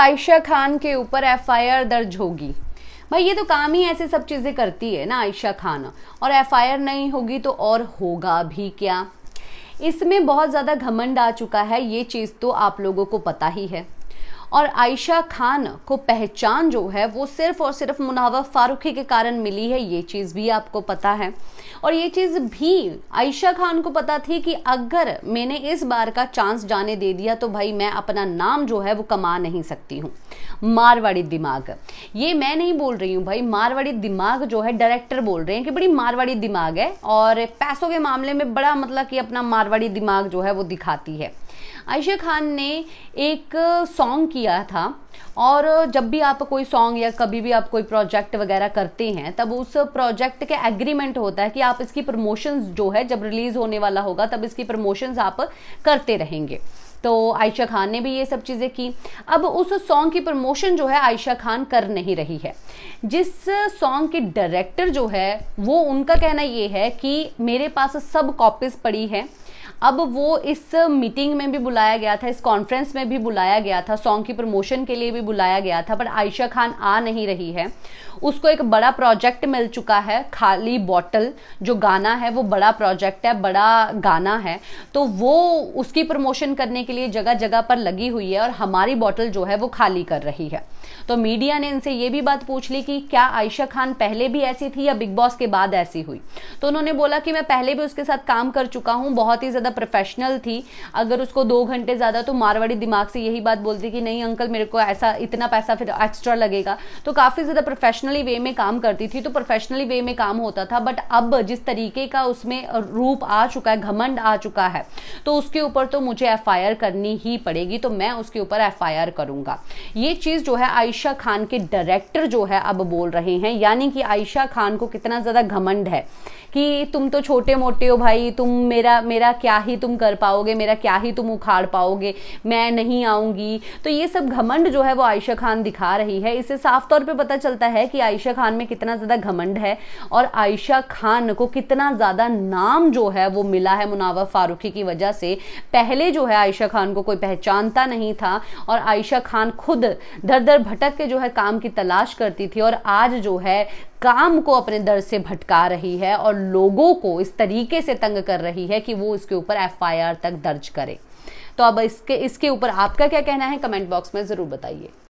आयशा खान के ऊपर एफआईआर दर्ज होगी भाई ये तो काम ही ऐसे सब चीज़ें करती है ना आयशा खान और एफआईआर नहीं होगी तो और होगा भी क्या इसमें बहुत ज़्यादा घमंड आ चुका है ये चीज़ तो आप लोगों को पता ही है और आयशा खान को पहचान जो है वो सिर्फ और सिर्फ मुनावर फारूकी के कारण मिली है ये चीज़ भी आपको पता है और ये चीज़ भी आयशा खान को पता थी कि अगर मैंने इस बार का चांस जाने दे दिया तो भाई मैं अपना नाम जो है वो कमा नहीं सकती हूँ मारवाड़ी दिमाग ये मैं नहीं बोल रही हूँ भाई मारवाड़ी दिमाग जो है डायरेक्टर बोल रहे हैं कि बड़ी मारवाड़ी दिमाग है और पैसों के मामले में बड़ा मतलब कि अपना मारवाड़ी दिमाग जो है वो दिखाती है आयशा खान ने एक सॉन्ग किया था और जब भी आप कोई सॉन्ग या कभी भी आप कोई प्रोजेक्ट वगैरह करते हैं तब उस प्रोजेक्ट के एग्रीमेंट होता है कि आप इसकी प्रमोशंस जो है जब रिलीज़ होने वाला होगा तब इसकी प्रमोशंस आप करते रहेंगे तो आयशा खान ने भी ये सब चीज़ें की अब उस सॉन्ग की प्रमोशन जो है आयशा खान कर नहीं रही है जिस सॉन्ग के डायरेक्टर जो है वो उनका कहना ये है कि मेरे पास सब कॉपीज़ पड़ी हैं अब वो इस मीटिंग में भी बुलाया गया था इस कॉन्फ्रेंस में भी बुलाया गया था सॉन्ग की प्रमोशन के लिए भी बुलाया गया था पर आयशा खान आ नहीं रही है उसको एक बड़ा प्रोजेक्ट मिल चुका है खाली बॉटल जो गाना है वो बड़ा प्रोजेक्ट है बड़ा गाना है तो वो उसकी प्रमोशन करने के लिए जगह जगह पर लगी हुई है और हमारी बॉटल जो है वो खाली कर रही है तो मीडिया ने इनसे ये भी बात पूछ ली कि क्या आयशा खान पहले भी ऐसी थी या बिग बॉस के बाद ऐसी हुई तो उन्होंने बोला कि मैं पहले भी उसके साथ काम कर चुका हूँ बहुत ही ज़्यादा ज़्यादा प्रोफेशनल थी अगर उसको दो घंटे ज़्यादा तो मारवाड़ी दिमाग से यही बात बोलती कि नहीं अंकल मेरे को ऐसा इतना पैसा फिर एक्स्ट्रा लगेगा तो काफ़ी ज़्यादा प्रोफेशनली वे में काम करती थी तो प्रोफेशनली वे में काम होता था बट अब जिस तरीके का उसमें रूप आ चुका है घमंड आ चुका है तो उसके ऊपर तो मुझे एफ करनी ही पड़ेगी तो मैं उसके ऊपर एफ करूंगा ये चीज़ जो है आयशा खान के डायरेक्टर जो है अब बोल रहे हैं यानी कि आयशा खान को कितना ज़्यादा घमंड है कि तुम तो छोटे मोटे हो भाई तुम मेरा मेरा क्या क्या ही तुम कर पाओगे मेरा क्या ही तुम उखाड़ पाओगे मैं नहीं आऊंगी तो ये सब घमंड जो है वो आयशा खान दिखा रही है इसे साफ तौर पर पता चलता है कि आयशा खान में कितना ज़्यादा घमंड है और आयशा खान को कितना ज़्यादा नाम जो है वो मिला है मुनावर फारूकी की वजह से पहले जो है आयशा खान को कोई पहचानता नहीं था और आयशा खान खुद दर दर भटक के जो है काम की तलाश करती थी और आज जो है काम को अपने दर से भटका रही है और लोगों को इस तरीके से तंग कर रही है कि वो इसके ऊपर एफआईआर तक दर्ज करे तो अब इसके इसके ऊपर आपका क्या कहना है कमेंट बॉक्स में ज़रूर बताइए